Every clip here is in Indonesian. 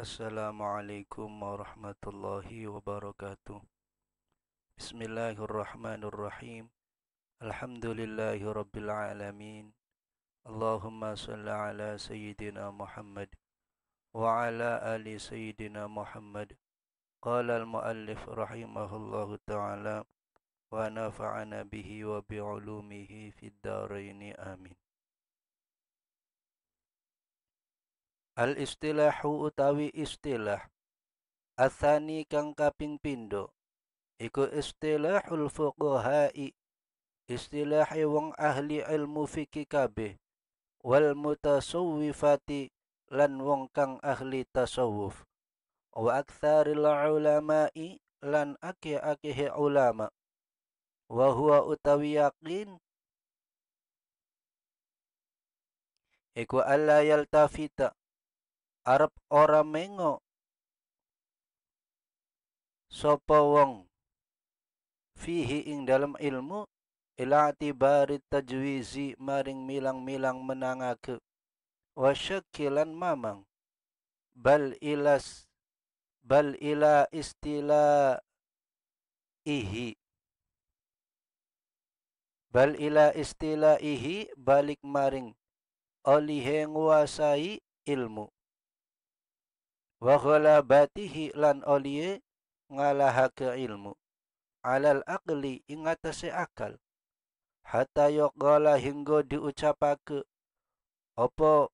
السلام عليكم ورحمة الله وبركاته بسم الله الرحمن الرحيم الحمد لله رب العالمين اللهم صل على سيدنا محمد وعلى آل سيدنا محمد قال المؤلف رحمه الله تعالى ونفعنا به وبعلومه في الدارين آمين al istilahu utawi istilah Athani kang kaping pindo. iku istilahul fuqahai istilah wong ahli ilmu fikih kabeh wal mutasawwifati lan wong kang ahli tasawuf wa aktsaril ulama'i lan akeh-akehe ulama wa huwa utawi yakin, iku alla yaltafita arep ora mengo sapa wong fihi ing dalam ilmu ila tibari tajwizi maring milang-milang menangake wasyakilan mamang bal ilas bal ila istila ihi bal ila istila ihi balik maring oleh nguasai ilmu wa ghalabatihi lan oliye ngalahake ilmu alal aqli ingatase akal hatta yoqala hingga diucapake apa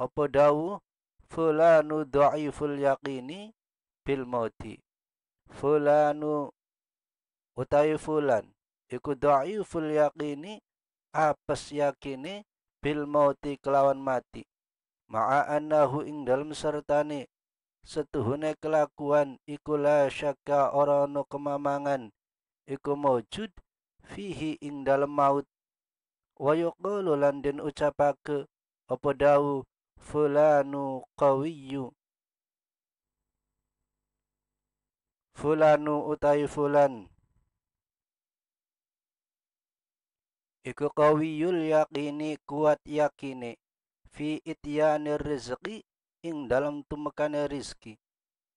apa dawu fulanu dhaiful yaqini bil mauti fulanu utai fulan iku dhaiful yaqini apes yakini bil mauti kelawan mati ma'a annahu ing dalem sertane setuhune kelakuan iku la syakka ora ono kemamangan iku maujud fihi ing dalem maut wa yuqalu lan den ucapake apa dawu fulanu qawiyyu fulanu utai fulan Iku kawiyul yakini kuat yakini fi ityanir rizqi ing dalam tumekane rizki.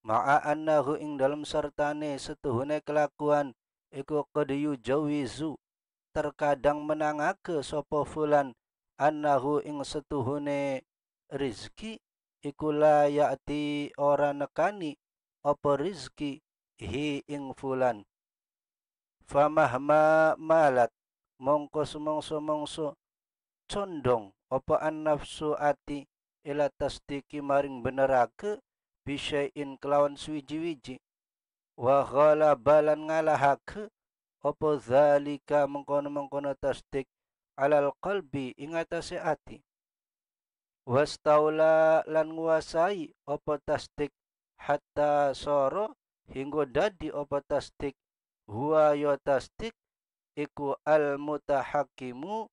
Ma'a annahu ing dalam sertane setuhune kelakuan iku qad yujawizu terkadang menangake sopo fulan annahu ing setuhune rizki iku la ya'ti ora nekani apa rizki hi ing fulan famahma malat mongko sumangsa mongso condong apa an nafsu ati ila tasdiki maring benerake bisyai'in kelawan swiji-wiji wa ghalabalan ngalahake apa zalika mengkono-mengkono tasdik alal qalbi ingatase atase ati wastaula lan nguasai apa tasdik hatta soro hingga dadi apa tasdik huwa yo ya tasdik iku al mutahakimu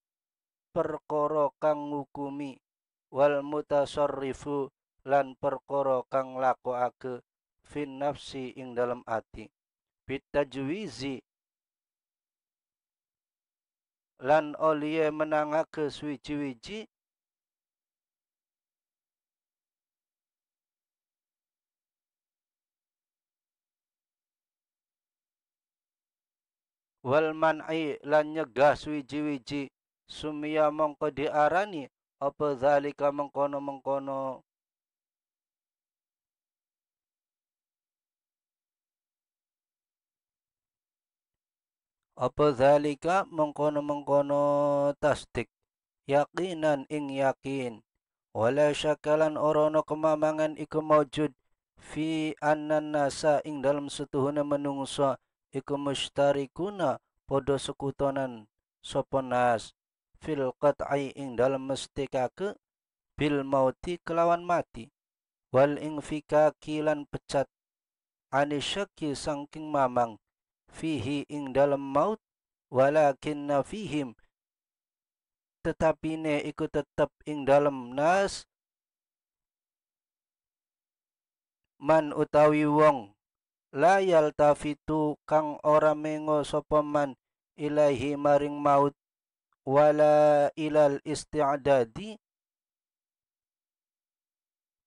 perkara kang ngukumi wal mutasarrifu lan perkara kang lakokake fin nafsi ing dalam ati bitajwizi lan oliye menangake suwiji-wiji wal man'i lan nyegah suwiji-wiji sumia mongko diarani apa zalika mengkono-mengkono apa zalika mengkono-mengkono tasdik yakinan ing yakin wala syakalan orono kemamangan iku maujud fi annan nasa ing dalam setuhuna menungso iku mustarikuna podo sekutonan soponas fil qat'i ing dalem mestikake bil mauti kelawan mati wal fika kilan pecat anisyaki sangking mamang fihi ing dalem maut walakin fihim tetapi ne ikut tetap ing dalem nas man utawi wong la yaltafitu kang ora mengo sapa ilahi maring maut wala ilal istiadadi.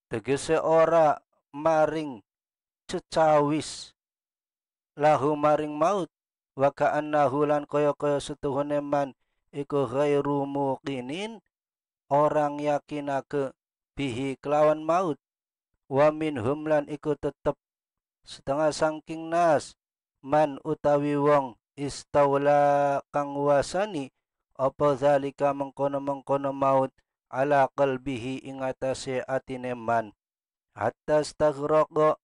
tegese ora maring cecawis lahu maring maut Waka ka'annahu lan kaya-kaya setuhune man iku ghairu muqinin orang yakinake bihi kelawan maut wa minhum lan iku tetep setengah sangking nas man utawi wong istaula kang wasani apa zalika mengkono-mengkono maut ala qalbihi ingatase atine man hatta staghraqa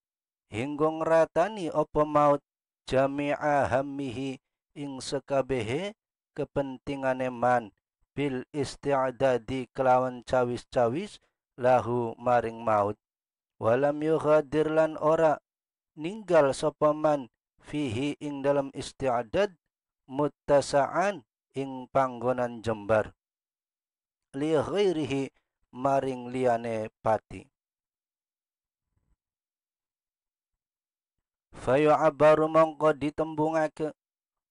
hinggong ratani apa maut jami'a hammihi ing sekabehe kepentingane man bil isti'dadi kelawan cawis-cawis lahu maring maut walam yughadir lan ora ninggal sopeman fihi ing dalam istiadat mutasaan ing panggonan jembar li maring liane pati fayu'abaru mongko ditembungake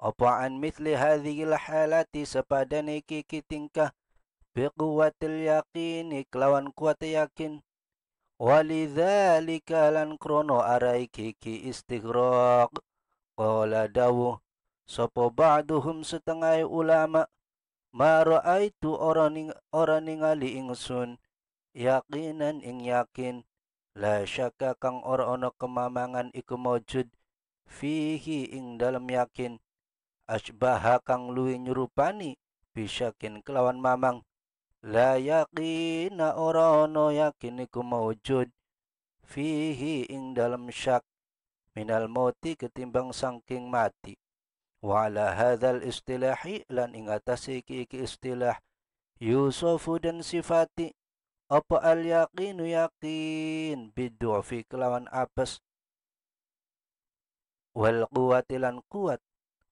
apa an mithli hadhil halati sepadane iki tingkah biquwatil yakin iklawan kuat yakin Walidhalika lan krono arai kiki istighraq. kola dawuh sapa ba'duhum setengah ulama ma ra'aitu orang ning ningali ingsun yakinan ing yakin la syaka kang ora ana kemamangan iku fihi ing dalam yakin asbaha kang luwi nyurupani bisakin kelawan mamang la yaqina orono yakiniku yakin fihi ing dalam syak minal mauti ketimbang sangking mati wa ala hadzal istilahi lan ing atas istilah yusufu dan sifati apa al yaqinu yakin bidu'fi kelawan apes wal kuatilan lan kuat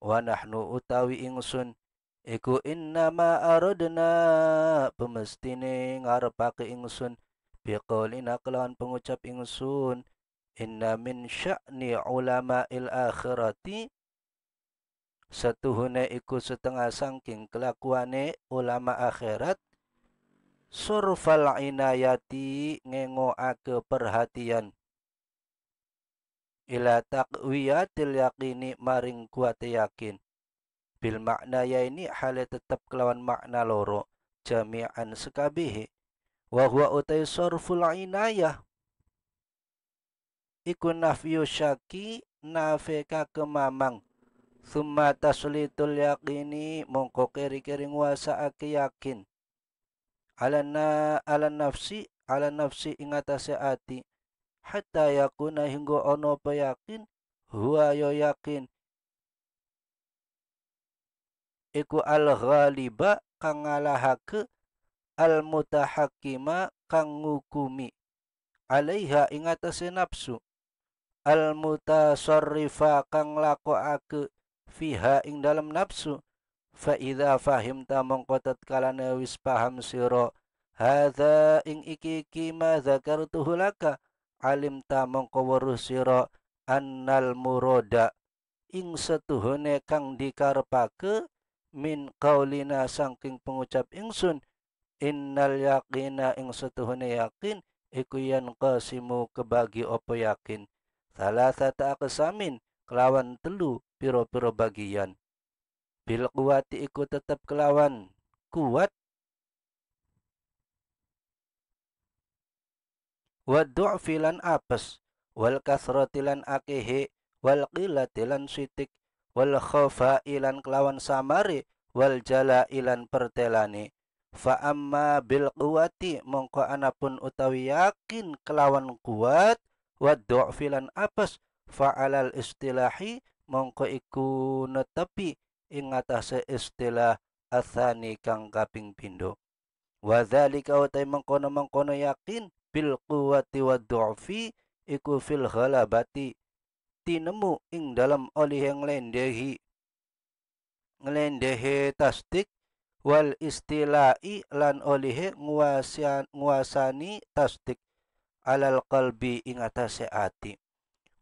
wa nahnu utawi ingsun Iku innama aradna pemestine ngarepake ingsun biqaulina kelawan pengucap ingsun inna min sya'ni ulama'il akhirati setuhune iku setengah sangking kelakuane ulama akhirat surfal inayati ngengoake perhatian ila taqwiyatil yaqini maring kuat yakin bil makna ya ini hale tetap kelawan makna loro jami'an sekabih, wa huwa utai sorful inayah iku nafyu syaki nafeka kemamang summa taslitul yaqini mongko kiri-kiri aki yakin alana ala nafsi ala nafsi ingatase ati hatta yakuna hingga ono peyakin huwa yo yakin iku al-ghaliba kang ngalahake al-mutahakima kang ngukumi alaiha ing atase nafsu al-mutasarrifa kang lakokake fiha ing dalam nafsu fa idza fahimta mongko tatkalane wis paham sira hadza ing iki iki ma zakartuhu laka alimta mongko weruh sira annal murada ing setuhune kang dikarepake min kaulina sangking pengucap ingsun innal yakina ing setuhune yakin iku yan kasimu kebagi opo yakin salah sata kesamin kelawan telu piro-piro bagian bil kuati iku tetap kelawan kuat wa apes wal kasrotilan akehe wal qillatilan sitik wal khofa ilan kelawan samari wal jala ilan pertelani fa amma bil quwati mongko anapun utawi yakin kelawan kuat wa filan apes fa alal istilahi mongko iku netepi ing atase istilah athani kang kaping pindho wa dzalika utai mengkono-mengkono yakin bil quwati wa iku fil ghalabati tinemu ing dalam oleh yang lendehi nglendehe tasdik wal istilai lan oleh nguasan nguasani tasdik alal qalbi ing atase ati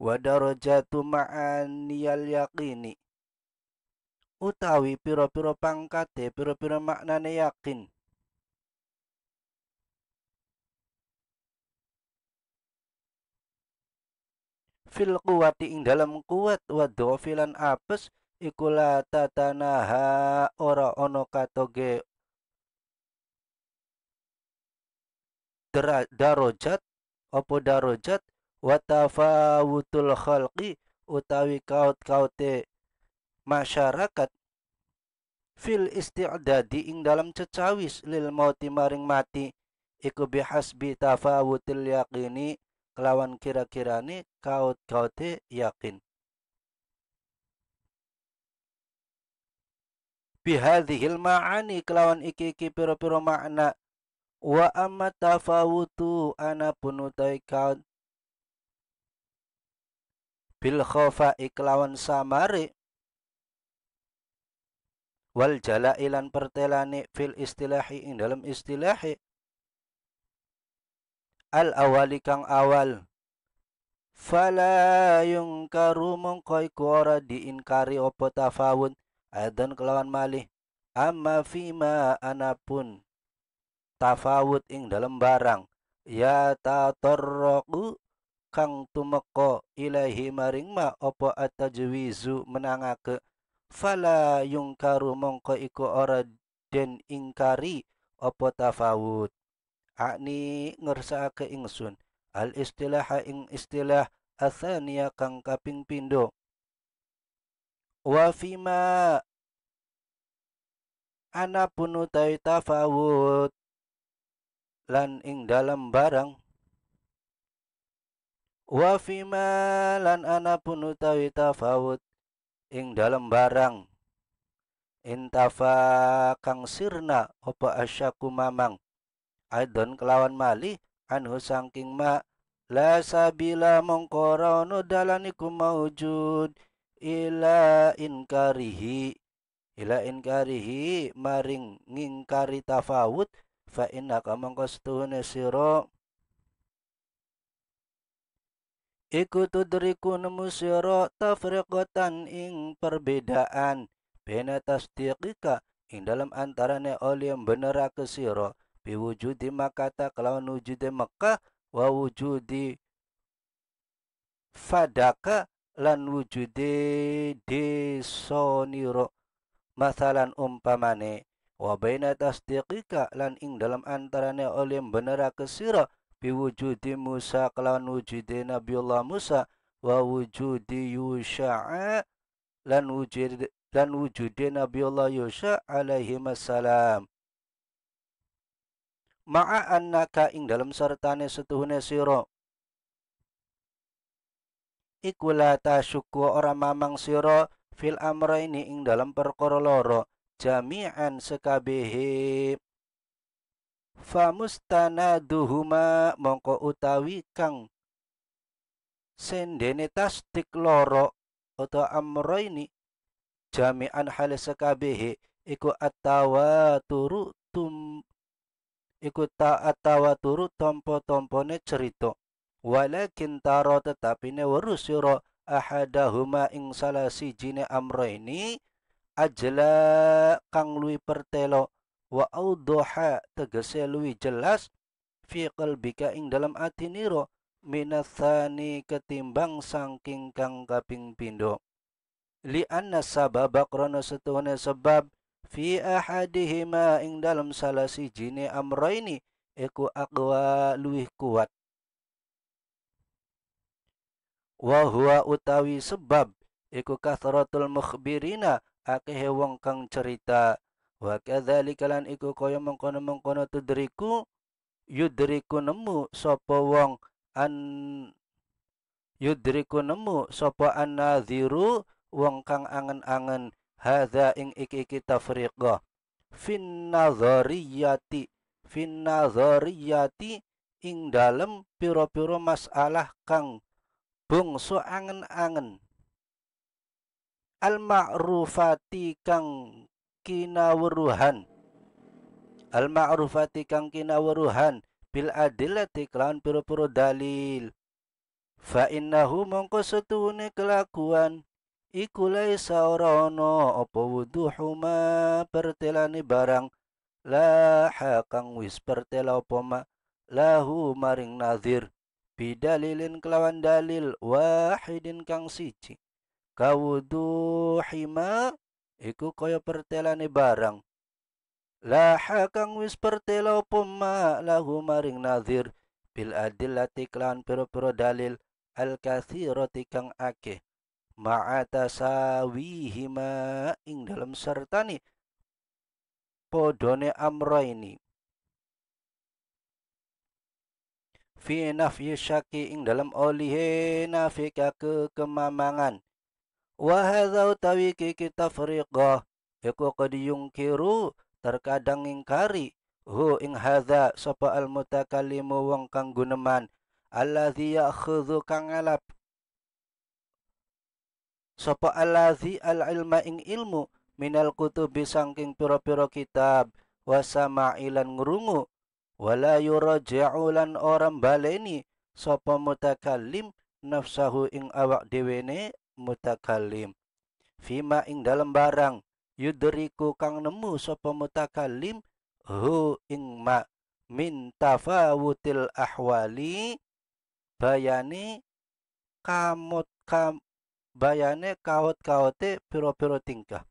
wa darajatu ma'aniyal yaqini utawi piro-piro pangkate piro-piro maknane yakin fil kuwati ing dalam kuat wa dofilan apes ikula tatanaha ora ono katoge darojat opo darojat watafawutul khalqi utawi kaut-kaute masyarakat fil isti'dadi ing dalam cecawis lil mauti maring mati iku bihasbi tafawutil yaqini kelawan kira-kirane kaute yakin. Bihadhil ma'ani kelawan iki-iki piro-piro makna wa amma tafawutu ana punutai kaun bil khofa iklawan samari wal jala ilan pertelani fil istilahi ing dalam istilahi al awali kang awal fala yungkaru mongko iku ora diinkari opo tafawun adon kelawan malih amma fima anapun tafawut ing dalam barang ya tatorroku kang tumeka ilahi maring ma opo atajwizu menangake fala yungkaru mongko iku ora den ingkari opo tafawut akni ngersake ingsun al istilah ing istilah asania kang kaping pindo Wafima fima ana punutai tafawud lan ing dalam barang Wafima fima lan ana punutai tafawud ing dalam barang intafa kang sirna opa asyaku mamang adon kelawan mali anhu sangking ma la sabila mongko rono dalaniku maujud ila inkarihi ila inkarihi maring ngingkari tafawud fa innaka mongko siro ikutu iku tudriku nemu sira tafriqatan ing perbedaan bena tasdiqika ing dalam antarane benera benerake siro di makata kelawan wujudi Mekah wa wujudi fadaka lan wujudi desoniro masalan umpamane wa baina tasdiqika lan ing dalam antarane oleh benera kesira di Musa kelawan wujudi Nabiullah Musa wa wujudi Yusha'a lan wujudi di Nabi Allah Yusha alaihi salam ma'a annaka ing dalam sertane setuhune siro. iku la tasyuku ora mamang siro fil ini ing dalam perkara loro jami'an sekabehe fa mongko utawi kang sendene tasdik loro amro ini jami'an hal sekabehe iku turu tum iku ta'atawa turu tompo-tompone cerita walakin taro tetapine weruh sira ahadahuma ing salah amro ini ajla kang Lui pertelo wa audhoha tegese lui jelas fi qalbika ing dalam ati niro minathani ketimbang sangking kang kaping pindo li anna sababa krana setuhune sebab fi ahadihima ing dalam salah amro amroini iku akwa luwih kuat Wahua utawi sebab iku kathratul mukhbirina akehe wong kang cerita wa kadzalika lan iku kaya mengkono-mengkono tudriku yudriku nemu sapa wong an yudriku nemu sapa annadhiru wong kang angen-angen hadza ing iki-iki tafriqah fin nazariyati fin nazariyati ing dalem pira-pira masalah kang bungsu angen-angen al ma'rufati kang kinawuruhan al ma'rufati kang kinawuruhan bil adillati kelawan pira-pira dalil fa innahu mongko setune kelakuan iku laisa ora ana apa wuduhuma pertelane barang la hakang wis pertela apa ma lahu maring nadhir bidalilin kelawan dalil wahidin kang siji kawuduhima iku kaya pertelane barang la hakang wis pertela apa ma lahu maring nadhir bil adillati kelawan pira-pira dalil al kathirati kang akeh ma'atasawihima ing dalam serta sertani podone amro ini fi nafyi syaki ing dalam olihe nafika ke kemamangan wa hadza utawi kita fariqah iku qad yungkiru terkadang ingkari hu ing hadza sapa al mutakallimu wong kang guneman allazi ya'khudhu kang alap sapa allazi al ilma ing ilmu minal kutubi sangking pira-pira kitab ma ilan ngrungu wala yurja'u lan ora baleni sapa mutakallim nafsahu ing awak dhewene mutakallim fima ing dalam barang yudriku kang nemu sapa mutakallim hu ing ma min tafawutil ahwali bayani kamut kam bayane kaut-kaute piro-piro tingkah.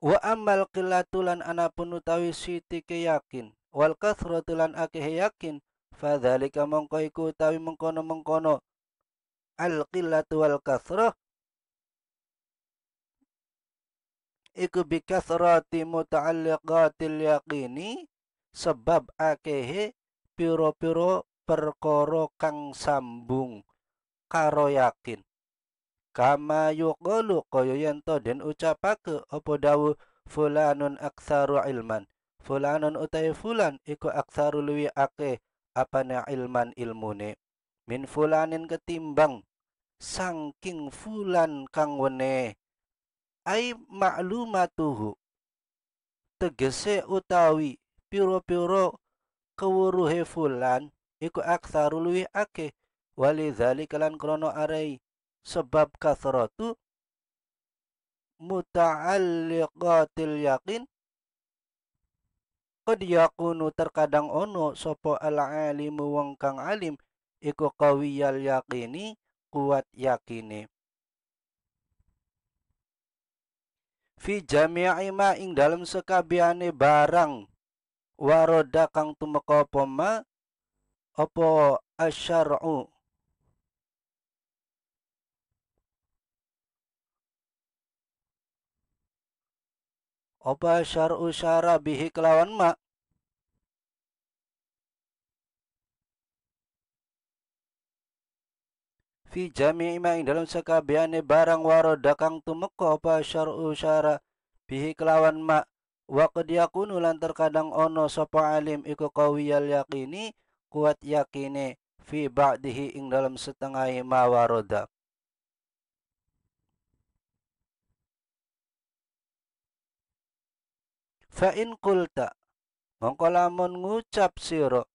Wa ammal qillatulan anapun utawi siti keyakin. wal kathratulan akeh yakin fadzalika mongko iku utawi mengkono-mengkono al qillatu wal kathrah iku bi kathrati muta'alliqatil yaqini sebab akehe piro-piro perkara kang sambung karo yakin kama yuqalu kaya yen to den ucapake apa dawu fulanun aktsaru ilman fulanun utai fulan iku aktsaru luwi ake apane ilman ilmune min fulanin ketimbang sangking fulan kang wene ai maklumatuhu tegese utawi piro-piro kewuruhe fulan iku aksaru luwih akeh walidzalika lan krono arai sebab kasratu muta'alliqatil yakin qad yakunu terkadang ono sopo al alimu wong kang alim iku qawiyal yaqini kuat yakine fi jami'i ma ing dalam sekabiane barang waroda kang tumeka apa apa asyar'u apa syar'u syara bihi kelawan ma fi jami'i ma dalam sekabiane barang waroda kang tumeka apa syar'u syara bihi kelawan ma wa qad yakunu lan terkadang ono sapa alim iku qawiyal yaqini kuat yakini fi ba'dihi ing dalam setengah mawaroda fa in qulta mongko lamun ngucap sira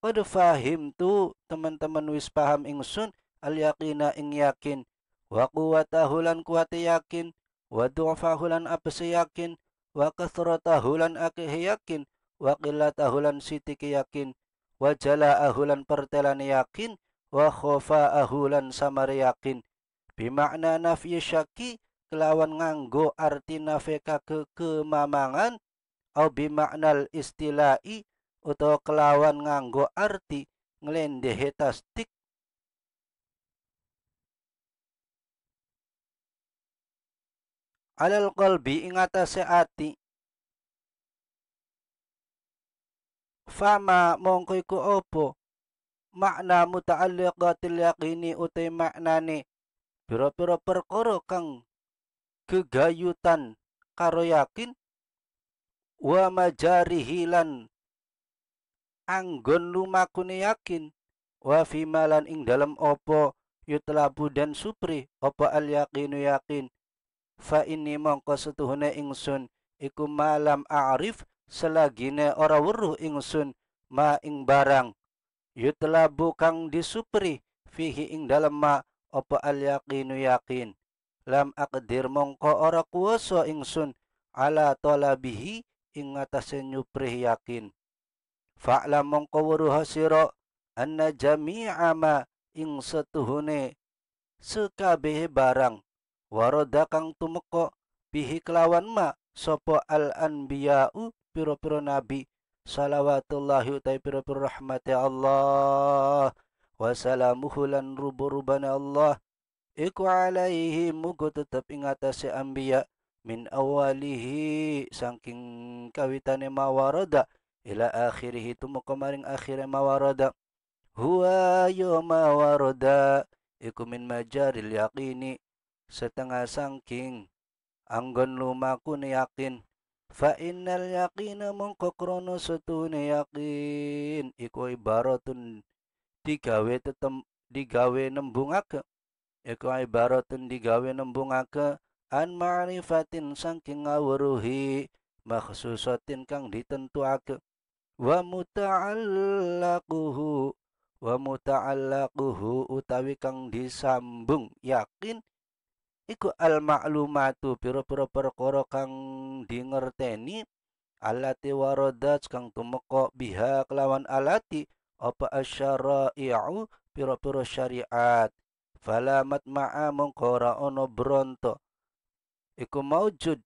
qad fahim tu teman-teman wis paham ingsun al yaqina ing yakin wa quwatahu lan kuwate yakin wa du'fahu lan apese yakin wa kathratahu lan akeh yakin wa qillatahu lan sitike yakin Wajala ahulan pertelan yakin wa khofa ahulan samar yakin bimakna nafyi syaki kelawan nganggo arti nafeka ke kemamangan au bimaknal istilahi atau kelawan nganggo arti nglendehe tasdik alal qalbi ing atase ati Fama mongko iku opo makna muta'alliqatil yaqini utai maknane pira-pira perkara kang kegayutan karo yakin wa majarihi hilan anggon lumakune yakin wa fimalan ing dalam opo yutlabu dan supri opo al yaqinu yakin fa ini mongko setuhune ingsun iku malam a'rif selagine ora weruh ingsun ma ing barang yutlabu bukang disupri fihi ing dalam ma apa al yaqinu yaqin lam aqdir mongko ora kuoso ingsun ala talabihi ing atase nyuprih yakin fa'lam mongko weruh sira anna jami'a ma ing setuhune sekabeh barang waroda kang tumeka bihi kelawan ma sopo al anbiya'u piro-piro nabi salawatullahi utai piro-piro rahmati ya Allah wasalamuhu lan rubu ya Allah iku alaihi mugo tetap ing atase min awalihi saking kawitane mawarada ila akhirihi tumeka akhiri akhire mawarada huwa yo warada iku min majaril yaqini setengah sangking anggon lumaku yakin فإن اليقين mengkokrono setune yakin iku ibaratun digawe tetem digawe ake iku ibaratun digawe nembungake an ma'rifatin saking ngawruhi makhsusatin kang ditentuake wa muta'allaquhu wa muta'allaquhu utawi kang disambung yakin iku al maklumatu pira-pira perkara kang dingerteni alati waradat kang tumeka biha kelawan alati apa asyara'i'u pira-pira syariat falamat ma'a mongko ora bronto iku maujud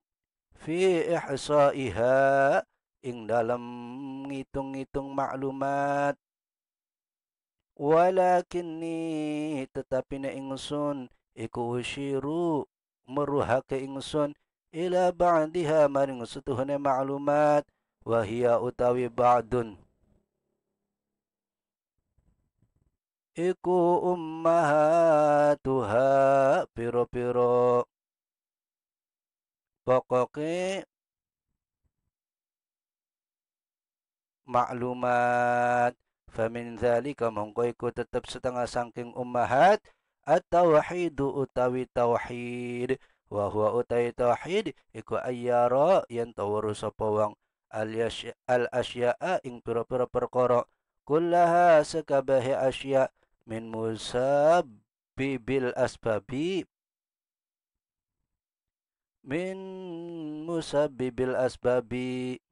fi ihsa'iha ing dalam ngitung-ngitung maklumat walakinni tetapi ne ingsun iku ushiru meruhake ingsun ila ba'diha maring setuhune maklumat wahia utawi ba'dun iku ummahatuha piro-piro pokoke maklumat famin zalika mongko iku tetep setengah sangking ummahat At-tauhidu utawi tauhid. Wa huwa utai tauhid iku ayyara yen tawuru sapa wong al asya'a ing pira-pira perkara kullaha sakabahi asya min musabbibil asbabi min musabbibil asbabi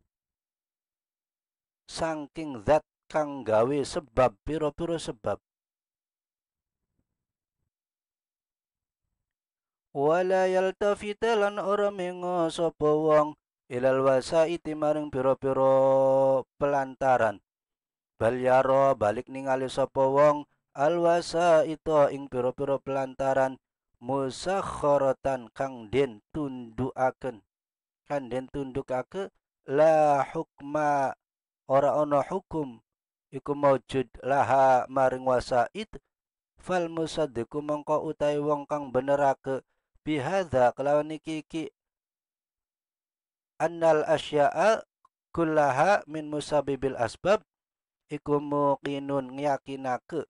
saking zat kang gawe sebab pira-pira sebab wala yaltafita lan ora mengo sapa wong ilal wasaiti maring pira-pira pelantaran bal balik ningali sapa wong al wasaita ing pira-pira pelantaran musakhorotan kang den tundukaken kang den tundukake la hukma ora ana hukum iku maujud laha maring wasait fal musaddiqu mongko utai wong kang benerake bihadza kelawan iki iki annal asya'a kullaha min musabibil asbab iku muqinun yakinake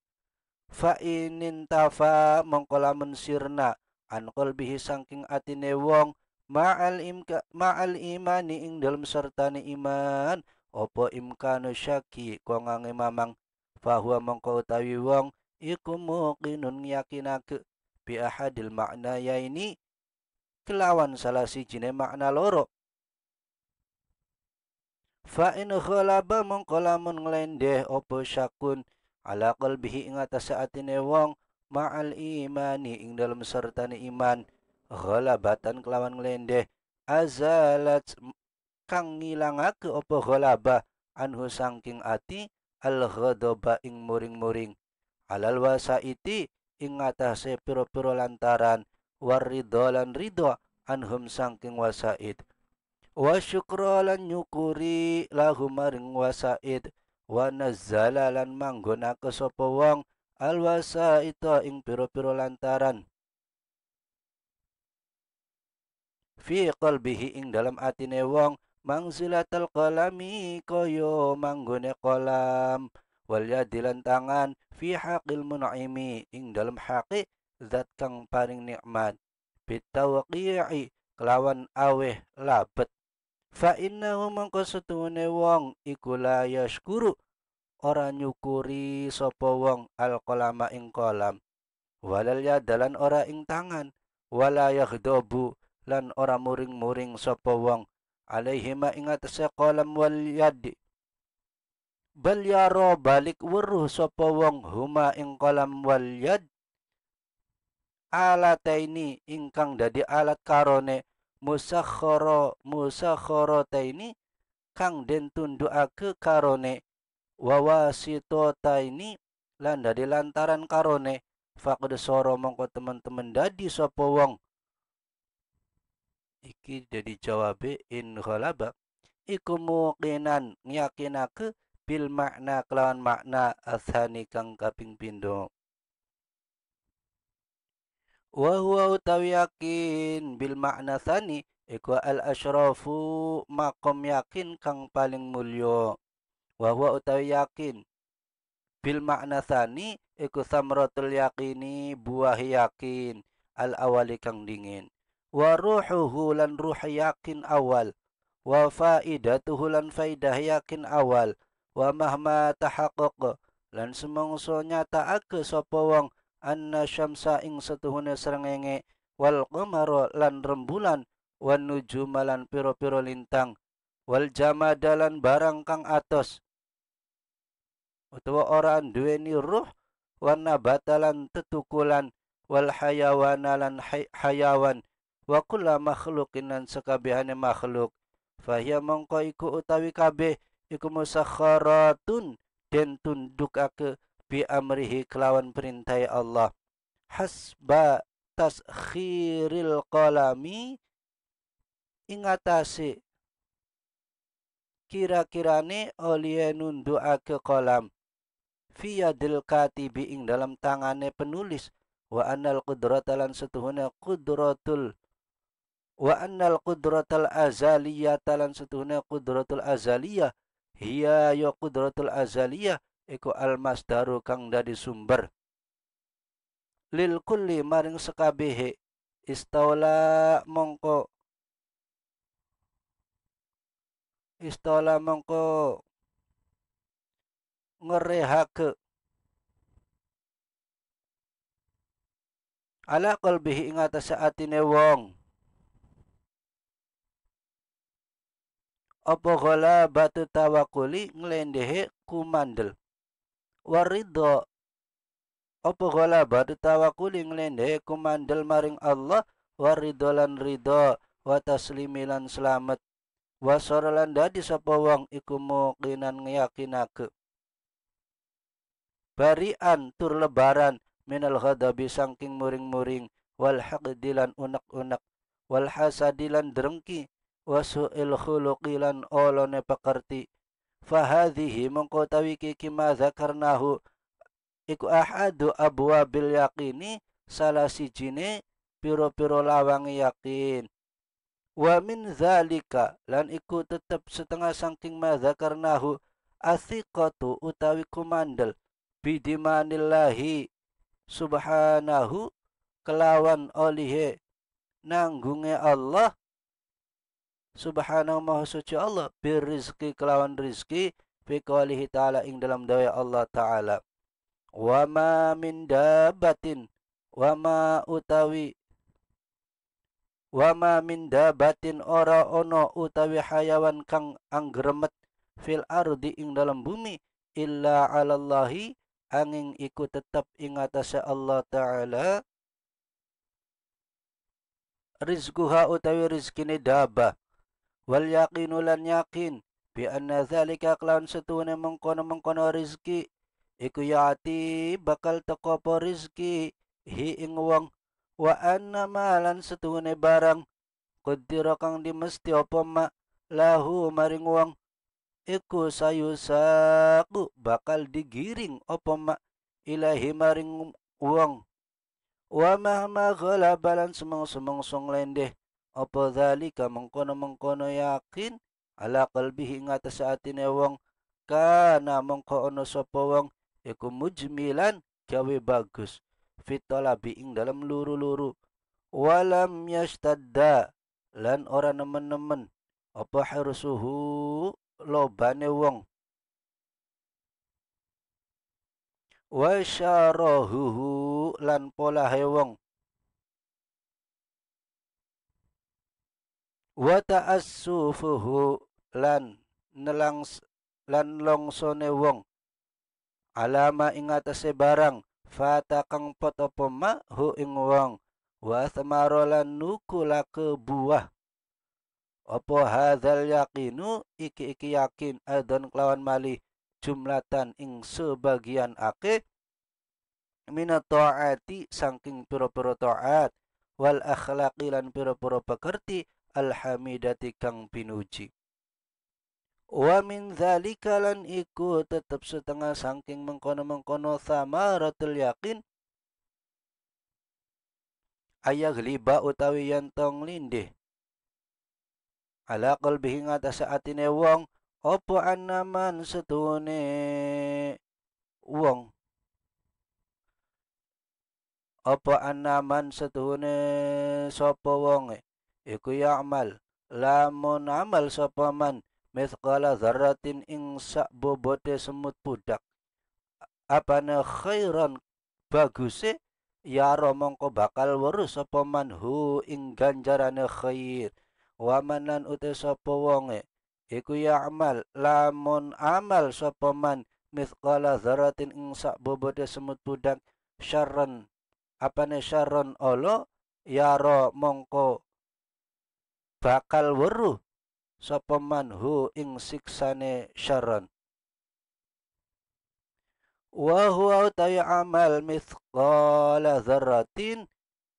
fa inin tafa mongkolamun sirna an qalbihi sangking atine wong ma'al imka ma'al imani ing dalam sertane iman opo imkanu syaki kongange mamang fahuwa mongko utawi wong iku muqinun yakinake bi ahadil makna ya ini kelawan salah si jine makna loro fa in ghalaba mongko lamun nglendeh apa syakun ala qalbihi ing atase atine wong ma'al imani ing dalam sertane iman ghalabatan kelawan nglendeh azalat kang ngilangake apa ghalaba anhu sangking ati al ghadaba ing muring-muring alal wasaiti ingatase piro-piro lantaran waridolan ridho lan ridho anhum sangking wasaid wa syukrolan nyukuri lahu maring wasaid wa nazzala lan manggonake wong al wasaita ing piro-piro lantaran fi qalbihi ing dalam atine wong mangzilatal qalami kaya manggone kolam wal yadilan tangan fi haqil mun'imi ing dalam haqi zat kang paring nikmat bitawqi'i kelawan aweh labet fa innahu mangko setune wong iku la yashkuru ora nyukuri sapa wong al qalama ing kolam walal yadalan ora ing tangan wala yaghdabu lan ora muring-muring sapa wong alaihima ing atase kolam wal yadi bal yaro balik weruh sapa wong huma ing kolam wal yad ini ingkang dadi alat karone musakhara ini kang den tundukake karone ini lan dadi lantaran karone faqad soro mongko teman-teman dadi sapa wong iki dadi jawabe in ghalaba iku muqinan nyakinake bil makna kelawan makna asani kang kaping pindho wa huwa utawi yakin bil makna sani iku al asyrafu maqam yakin kang paling mulya wa huwa utawi yakin bil makna sani iku samratul yaqini buah yakin al awali kang dingin wa ruhuhu lan ruh yakin awal wa faidatuhu lan faidah yakin awal wa mahma tahaqqaq lan semangsa nyatakake sapa wong anna syamsa ing setuhune srengenge wal qamara lan rembulan wan nujuma lan pira-pira lintang wal jama dalan barang kang atos utawa ora duweni ruh wan nabatalan tetukulan wal hayawan lan hay hayawan wa kulla makhluqin lan sekabehane makhluk fahiya mongko iku utawi kabeh iku musakharatun den tunduk ake bi amrihi kelawan perintah Allah hasba taskhiril qalami ingatasi kira-kirane oleh nunduake kolam via delkati biing dalam tangane penulis wa annal qudrata lan setuhuna qudratul wa annal qudratal azaliyata lan setuhuna qudratul azaliyah hiya ya qudratul azaliyah iku al masdaru kang dadi sumber lil kulli maring sekabehe istaula mongko istaula mongko ngerehake ala qalbihi ing atase atine wong apa ghalabatu tawakkuli nglendehe kumandel waridho apa batu tawakuli nglendehe kumandel maring Allah waridolan rido, wataslimilan selamat, taslimi lan slamet dadi sapa wong iku ngiyakinake barian tur lebaran minal ghadabi sangking muring-muring wal haqdilan unek-unek wal hasadilan drengki wa su'il khuluqi lan olone pekerti fahadhihi mengko tawi kiki zakarnahu iku ahadu abwabil yaqini salah sijine piro-piro lawangi yakin wa min zalika lan iku tetep setengah sangking ma karnahu asiqatu utawi kumandel bidimanillahi subhanahu kelawan olihe nanggunge Allah subhanahu maha suci Allah bir kelawan rizki fi qawlihi ta'ala ing dalam daya Allah ta'ala wa ma min dabatin wa ma utawi wa ma min dabatin ora ono utawi hayawan kang anggremet fil ardi ing dalam bumi illa alallahi angin iku tetap ing atase Allah taala Rizkuha utawi rizkine daba wal yakin lan yakin bi anna zalika kelawan setune mengkono-mengkono rizki iku yati bakal teko apa rizki hi ing wong wa anna malan setune barang kudira kang dimesti apa ma lahu maring wong iku saku bakal digiring apa ma ilahi maring wong wa mahma ghalabalan semong-semong song lendeh apa dhalika mengkono-mengkono yakin ala qalbihi ing atas atine wong kana mengko ono sapa wong iku mujmilan gawe bagus fitola biing dalam luru-luru walam yastadda lan ora nemen-nemen apa harusuhu lobane wong wa syarahuhu lan pola wong wa ta'assufuhu lan nelangs lan longsone wong alama ingatase barang fatakang pot apa ma hu ing wong wa samarolan nukula ke buah apa hadzal yaqinu iki iki yakin adon kelawan mali jumlatan ing sebagian ake minat taati saking pira-pira taat wal akhlaqilan pira-pira pekerti alhamidati kang pinuji wa min dzalika lan iku tetep setengah saking mengkono-mengkono samaratul yakin ayah gliba utawi yen tong lindih ala qalbihi ngatasa atine wong apa annaman setune wong apa annaman setune sapa wonge iku ya'mal lamun amal sapa man mithqala dzarratin ing sak bobote semut ne apane khairan baguse ya romongko bakal weru sapa man hu ing ganjarane khair wamanan ute sapa wonge iku ya'mal lamun amal sapa man mithqala dzarratin ing sak bobote semut pudak syarran apane syarron olo ya ro mongko bakal weruh sapa manhu ing siksane syaron wa huwa utawi amal mithqala dzarratin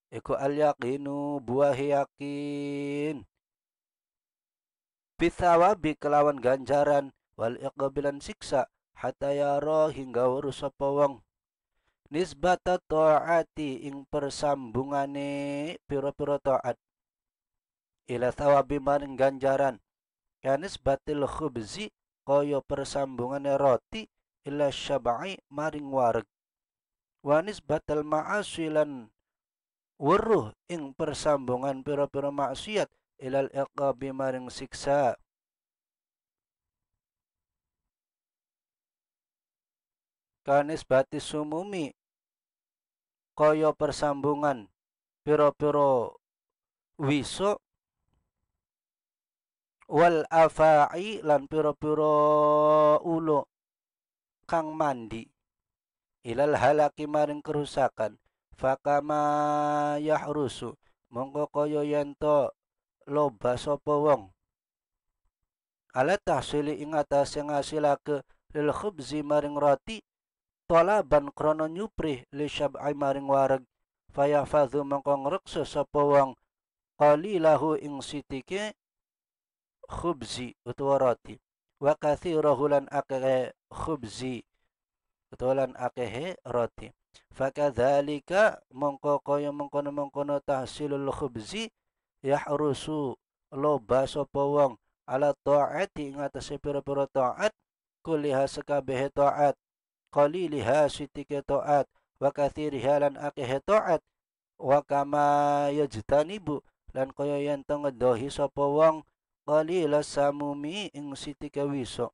iku al yaqinu buah yakin bisawabi kelawan ganjaran wal iqbilan siksa hatta yara hingga weruh sapa wong nisbata taati ing persambungane pira-pira taat ila thawabi maring ganjaran kanis batil khubzi kaya persambungan roti ila syabai maring wareg wanis batal ma'asilan weruh ing persambungan pira-pira maksiat ilal iqabi maring siksa kanis batis sumumi kaya persambungan pero-pero wiso wal afai lan piro-piro ulo kang mandi ilal halaki maring kerusakan fakama yahrusu mongko kaya yanto loba sapa wong ala tahsili ing atase ngasilake lil khubzi maring roti tolaban krono nyupri li syab'i maring wareg fayafadhu mongko ngrekso sapa wong qalilahu ing sitike khubzi utawa roti wa kathirahu lan akehe khubzi utawa lan akehe roti fakadzalika mongko kaya mengkono-mengkono tahsilul khubzi yahrusu loba sapa wong ala taati ing atase pira-pira taat kulliha sakabehe taat qaliliha sitike taat wa kathiriha lan akehe taat wa kama yajtanibu lan kaya yen tengedohi sapa wong qalila samumi ing sitika wiso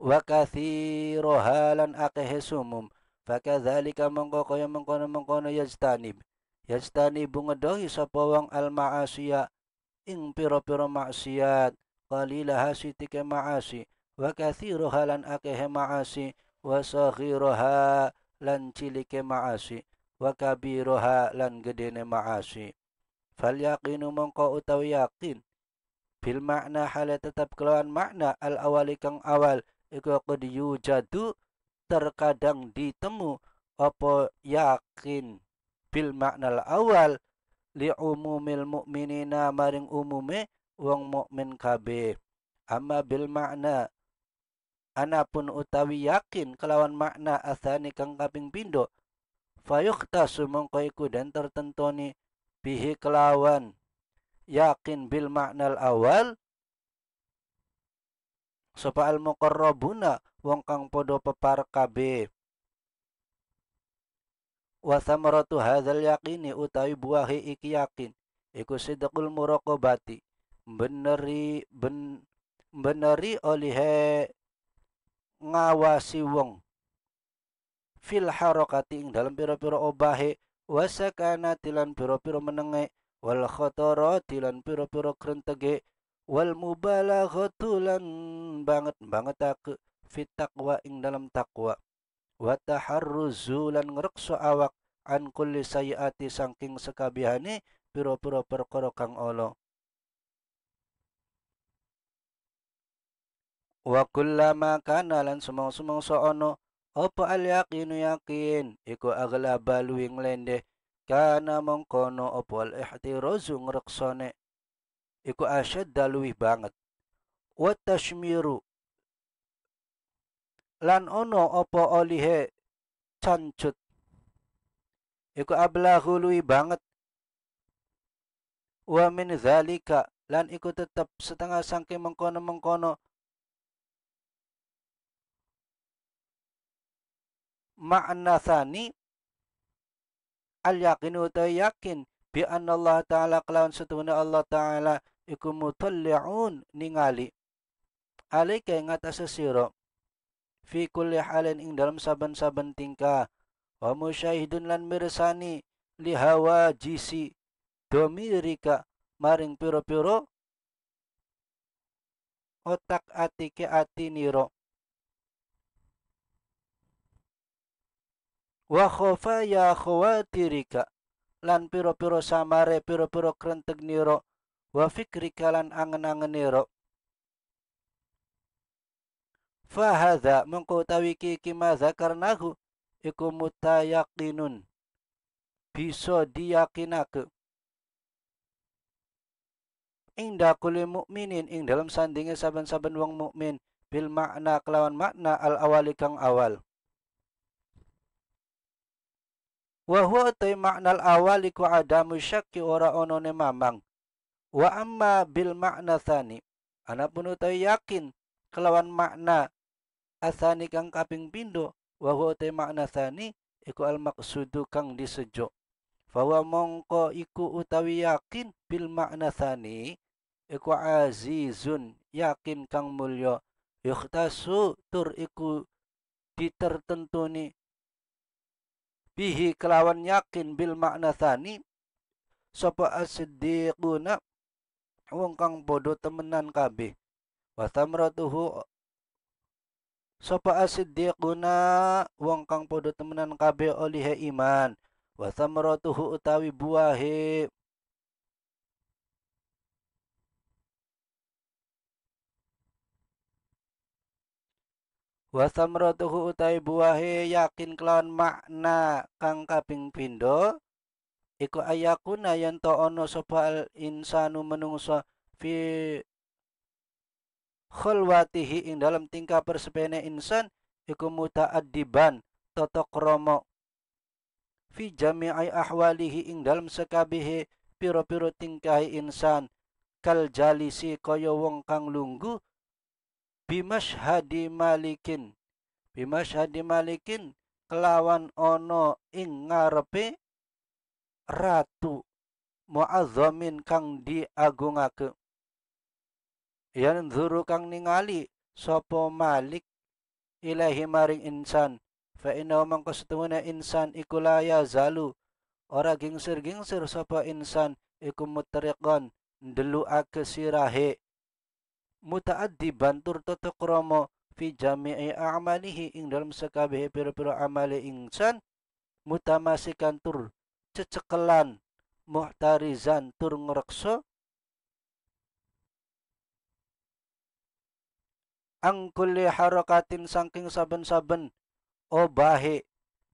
wa kathiro halan akehe sumum fakadzalika mengko kaya mengkono-mengkono yajtanib yajtanibu ngedohi sapa wong al maasiya ing piro piro maksiat qalila hasitike maasi wa kathiro halan akehe maasi wa saghiroha lan cilike maasi wa kabiroha lan gedene maasi fal yaqinu mongko utawi yakin bil makna hale tetap kelawan makna al awali kang awal iku qad yujadu terkadang ditemu apa yakin bil makna al awal li umumil mukminina maring umume wong mukmin kabeh amma bil makna anapun pun utawi yakin kelawan makna asani kang kaping pindho fayuhtasu mongko iku dan tertentoni bihi kelawan yakin bil maknal awal sapa al muqarrabuna wong kang padha pepar kabeh wa samaratu hadzal yaqini utawi buahi iki yakin iku sidqul muraqabati beneri ben beneri olihe ngawasi wong fil harakati ing dalam pira-pira obahe wasakana tilan pira-pira menenge wal khotoro tilan pira-pira krentege wal mubala lan banget banget tak fit taqwa ing dalam takwa wa taharruzu awak an kulli sayiati saking sekabihane pira-pira perkara kang Wa kullama kana lan sumangso-mangso ana apa al yaqinu yaqin iku aglaba luwing lendeh kana mongkono apa al ihtirazu ngreksane iku asyadda dalui banget. Wa tashmiru lan ono apa olihe cancut iku ablahu luwih banget. Wa min zalika lan iku tetap setengah sangking mengkono-mengkono makna thani al yaqinu ta yakin bi anna Allah taala kelawan setuna Allah taala iku mutalli'un ningali alika ing ngata sira fi kulli halin ing dalam saben-saben tingkah wa musyahidun lan mirsani li hawa jisi domirika maring piro-piro otak atike ati niro wa khofaya khawatirika lan piro-piro samare piro-piro krenteg niro wa fikrika lan angen-angen niro fahadha mengko utawi kima zakarnahu madza karenahu iku mutayakinun bisa diyakinake inda kulli mukminin ing dalam sandinge saben-saben wong mukmin bil makna kelawan makna al awali kang awal wa huwa utai maknal awali ku adamu syakki ora onone mamang wa amma bil makna ana anapun utai yakin kelawan makna asani kang kaping pindo wa huwa makna tani, iku al maksudu kang disejuk Fawa mongko iku utawi yakin bil makna tani, iku azizun yakin kang mulya yukhtasu tur iku ditertentuni bihi kelawan yakin bil makna tani sapa as guna wong kang padha temenan kabeh wa tamratuhu sapa as-siddiquna wong kang padha temenan kabeh oleh iman wa tamratuhu utawi buahe wasamratuhu utai buahe yakin kelawan makna kang kaping pindo. iku ayakuna yen to ana sapa insanu menungso fi khulwatihi ing dalam tingkah persepene insan iku mutaaddiban tata krama fi jami'i ahwalihi ing dalam sekabihe piro-piro tingkahi insan kal jalisi kaya wong kang lungguh bimashhadi malikin bimashhadi malikin kelawan ono ing ngarepe ratu muazzamin kang diagungake zuru kang ningali sapa malik ilahi maring insan fa inna mangko setemune insan iku la ora gingsir gingsir sapa insan iku mutriqan ndelukake sirahe mutaaddiban tur toto krama fi jami'i a'malihi ing dalam sekabehe pira-pira amale insan mutamasikan tur cecekelan muhtarizan tur ngrekso angkulli harokatin saking saben-saben obahe oh,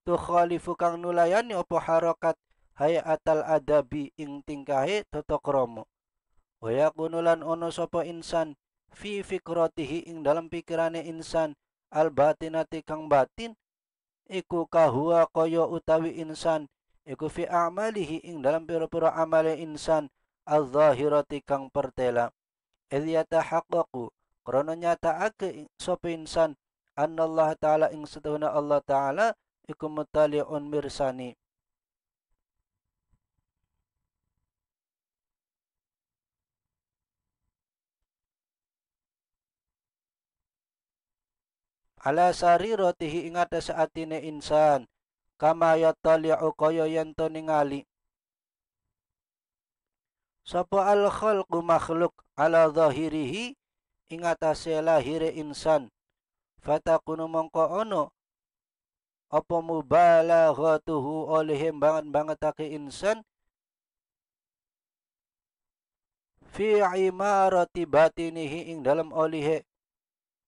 tu khalifu kang nulayani opo harokat atal adabi ing tingkahe toto kromo waya kunulan ono sopo insan fi fikratihi ing dalam pikirane insan al batinati kang batin iku kahua kaya utawi insan iku fi amalihi ing dalam pira-pira amale insan al zahirati kang pertela id yatahaqqaqu krana nyataake sapa insan an Allah taala ing sedhuna Allah taala iku mutaliun mirsani ala rotihi ingat atas atine insan kama yatali'u kaya yen to ningali sapa al khalqu makhluk ala zahirihi ingat atase lahire insan kuno mongko ono apa mubalaghatuhu oleh banget bangetake insan fi imarati batinihi ing dalam olihe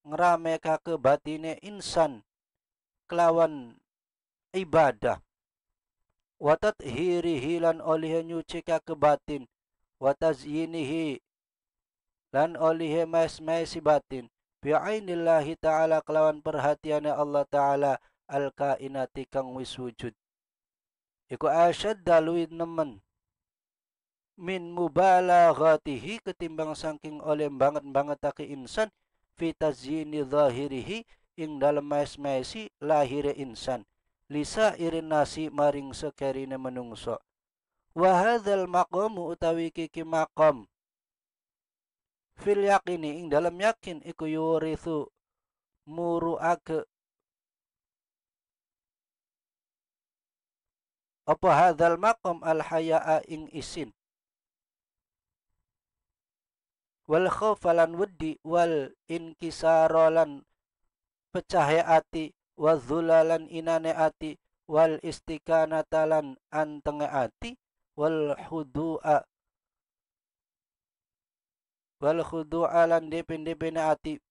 ngerameka ke batine insan kelawan ibadah watat hiri hilan oleh nyucika kake batin watas yinihi lan oleh mes mesi batin bi'ainillahi ta'ala kelawan perhatiannya Allah ta'ala al kainati kang wis wujud iku asyadda daluin nemen min mubalaghatihi ketimbang saking oleh banget banget ke insan fi tazyini zahirihi ing dalam mes-mesi lahire insan lisa irin nasi maring sekerine menungso wa hadzal utawi kiki makom. fil yakini ing dalam yakin iku yurithu muruake apa hadzal makom al hayaa ing isin wal khawfalan weddi wal inkisarolan pecahya ati wal zulalan inane ati wal istikanatalan antenge ati wal hudu'a wal khudu'a lan depen ati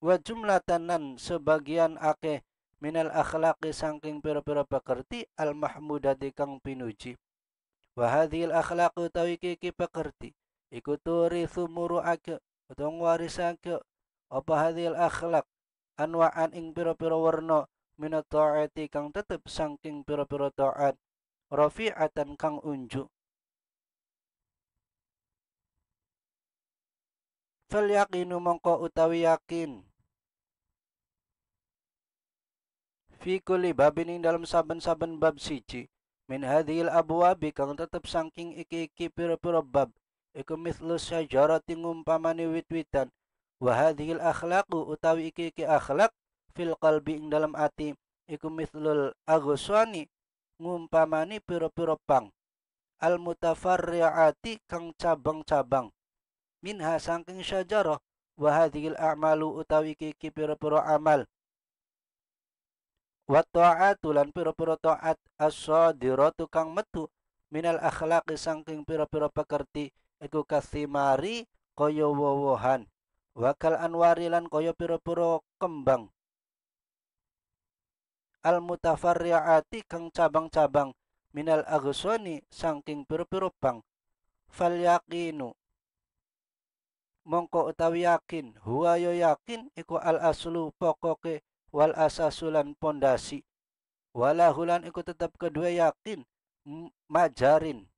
wa jumlatanan sebagian akeh minal akhlaqi sangking pira-pira pekerti al mahmudati kang pinuji wa hadhil akhlaqu tawiki pekerti iku ake utung waris ake apa hadil akhlak anwa'an ing piro-piro warna minat ta'ati kang tetep sangking piro-piro pira ta'at rafi'atan kang unjuk fal inu mongko utawi yakin fi kulli babin ing dalam saben-saben bab siji min hadhil bi kang tetep sangking iki-iki pira-pira bab iku mithlu syajarati ngumpamani wit-witan wa hadhil akhlaqu utawi iki iki akhlak fil qalbi ing dalam ati iku mithlul aghsani ngumpamani piro-piro pang al mutafarriati kang cabang-cabang minha saking syajarah wa hadhil a'malu utawi iki iki piro pira amal wa ta'atu lan piro pira ta'at as-sadiratu kang metu minal akhlaqi saking piro-piro pekerti iku kasimari kaya wowohan wakal anwari lan kaya pira-pira kembang al mutafarriati kang cabang-cabang minal aghsani saking pira-pira bang fal yaqinu mongko utawi yakin huwa yo yakin iku al aslu pokoke wal asasulan pondasi walahulan iku tetap kedua yakin majarin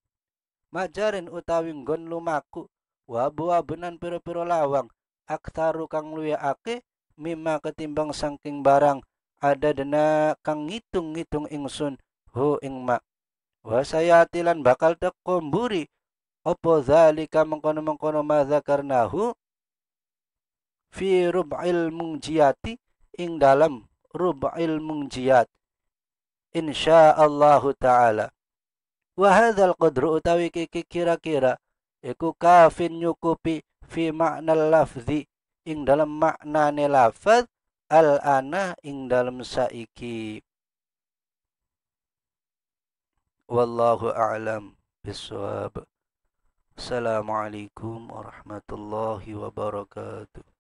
majarin utawi nggon lumaku wa benan pira-pira lawang aktaru kang luya ake mima ketimbang sangking barang ada dena kang ngitung-ngitung ingsun hu ing mak. wa sayatilan bakal tekomburi opo zalika mengkono-mengkono maza karnahu fi rub'il mungjiati ing dalam rub'il mungjiyat insyaallahu ta'ala wa hadzal qadru utawi kiki kira-kira iku kafin nyukupi fi makna lafzi ing dalam maknane lafaz al ana ing dalam saiki wallahu a'lam bisawab assalamualaikum warahmatullahi wabarakatuh